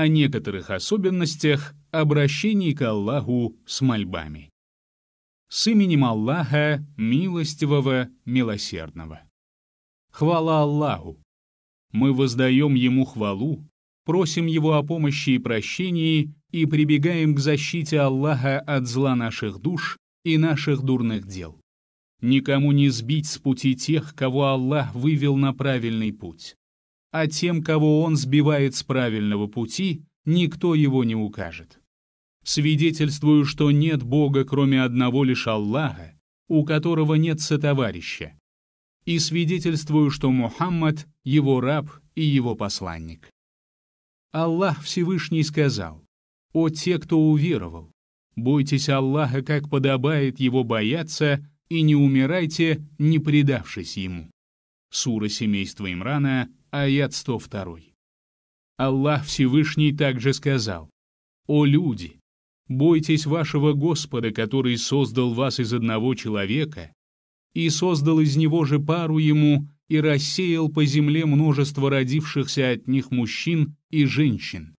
о некоторых особенностях обращений к Аллаху с мольбами. С именем Аллаха, милостивого, милосердного. Хвала Аллаху! Мы воздаем Ему хвалу, просим Его о помощи и прощении и прибегаем к защите Аллаха от зла наших душ и наших дурных дел. Никому не сбить с пути тех, кого Аллах вывел на правильный путь а тем, кого он сбивает с правильного пути, никто его не укажет. Свидетельствую, что нет Бога, кроме одного лишь Аллаха, у которого нет сотоварища. И свидетельствую, что Мухаммад — его раб и его посланник. Аллах Всевышний сказал, «О те, кто уверовал, бойтесь Аллаха, как подобает его бояться, и не умирайте, не предавшись ему». Сура семейства Имрана, аят 102. Аллах Всевышний также сказал, «О люди, бойтесь вашего Господа, который создал вас из одного человека, и создал из него же пару ему, и рассеял по земле множество родившихся от них мужчин и женщин.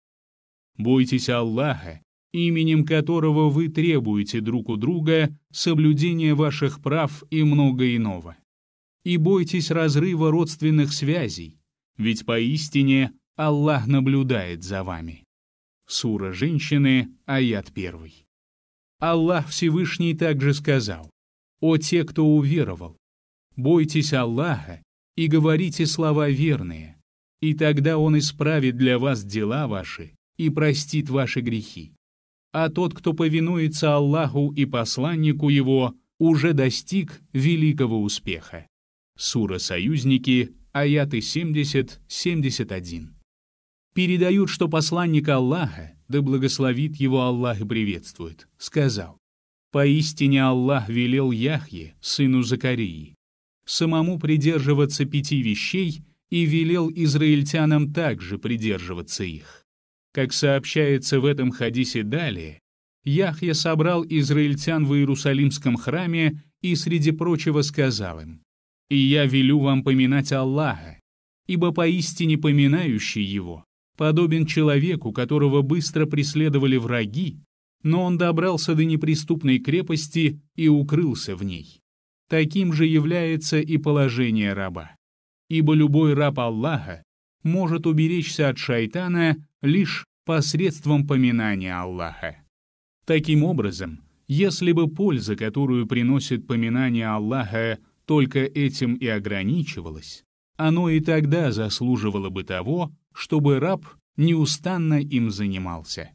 Бойтесь Аллаха, именем которого вы требуете друг у друга соблюдения ваших прав и много иного и бойтесь разрыва родственных связей, ведь поистине Аллах наблюдает за вами. Сура женщины, аят первый. Аллах Всевышний также сказал, «О те, кто уверовал, бойтесь Аллаха и говорите слова верные, и тогда Он исправит для вас дела ваши и простит ваши грехи. А тот, кто повинуется Аллаху и посланнику Его, уже достиг великого успеха. Сура «Союзники», аяты 70-71. Передают, что посланник Аллаха, да благословит его Аллах и приветствует, сказал, «Поистине Аллах велел Яхье, сыну Закарии, самому придерживаться пяти вещей и велел израильтянам также придерживаться их». Как сообщается в этом хадисе далее, Яхья собрал израильтян в Иерусалимском храме и, среди прочего, сказал им, и я велю вам поминать Аллаха, ибо поистине поминающий его подобен человеку, которого быстро преследовали враги, но он добрался до неприступной крепости и укрылся в ней. Таким же является и положение раба. Ибо любой раб Аллаха может уберечься от шайтана лишь посредством поминания Аллаха. Таким образом, если бы польза, которую приносит поминание Аллаха, только этим и ограничивалось, оно и тогда заслуживало бы того, чтобы раб неустанно им занимался.